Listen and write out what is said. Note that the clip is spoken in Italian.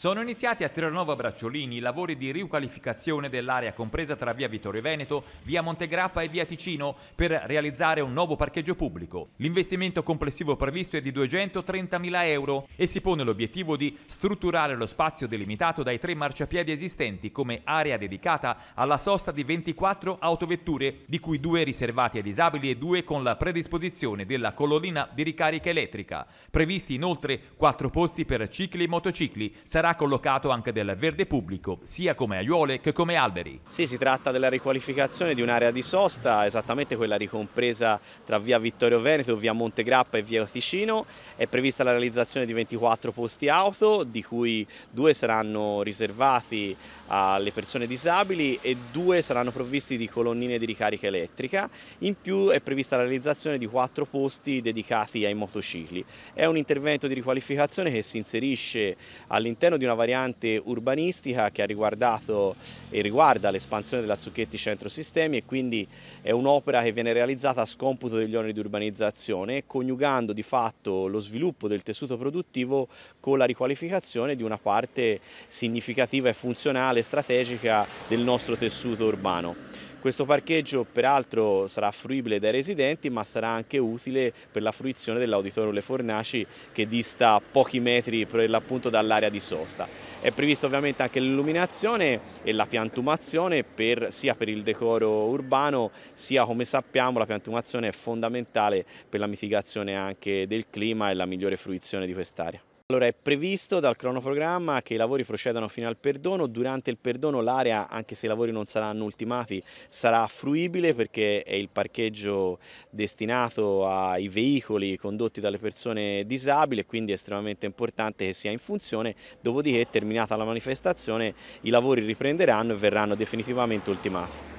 Sono iniziati a Terranova Bracciolini i lavori di riqualificazione dell'area compresa tra via Vittorio Veneto, via Montegrappa e via Ticino per realizzare un nuovo parcheggio pubblico. L'investimento complessivo previsto è di 230.000 euro e si pone l'obiettivo di strutturare lo spazio delimitato dai tre marciapiedi esistenti come area dedicata alla sosta di 24 autovetture, di cui due riservate ai disabili e due con la predisposizione della colonnina di ricarica elettrica. Previsti inoltre quattro posti per cicli e motocicli. Sarà sarà collocato anche del verde pubblico, sia come aiuole che come alberi. Sì, si tratta della riqualificazione di un'area di sosta, esattamente quella ricompresa tra via Vittorio Veneto, via Montegrappa e via Ticino. È prevista la realizzazione di 24 posti auto, di cui due saranno riservati alle persone disabili e due saranno provvisti di colonnine di ricarica elettrica. In più è prevista la realizzazione di quattro posti dedicati ai motocicli. È un intervento di riqualificazione che si inserisce all'interno di una variante urbanistica che ha riguardato e riguarda l'espansione della Zucchetti Centro Sistemi e quindi è un'opera che viene realizzata a scomputo degli oneri di urbanizzazione, coniugando di fatto lo sviluppo del tessuto produttivo con la riqualificazione di una parte significativa e funzionale, strategica del nostro tessuto urbano. Questo parcheggio peraltro sarà fruibile dai residenti ma sarà anche utile per la fruizione dell'auditorio Le Fornaci che dista pochi metri per l'appunto dall'area di sosta. È previsto ovviamente anche l'illuminazione e la piantumazione per, sia per il decoro urbano sia come sappiamo la piantumazione è fondamentale per la mitigazione anche del clima e la migliore fruizione di quest'area. Allora è previsto dal cronoprogramma che i lavori procedano fino al perdono, durante il perdono l'area, anche se i lavori non saranno ultimati, sarà fruibile perché è il parcheggio destinato ai veicoli condotti dalle persone disabili e quindi è estremamente importante che sia in funzione, dopodiché terminata la manifestazione i lavori riprenderanno e verranno definitivamente ultimati.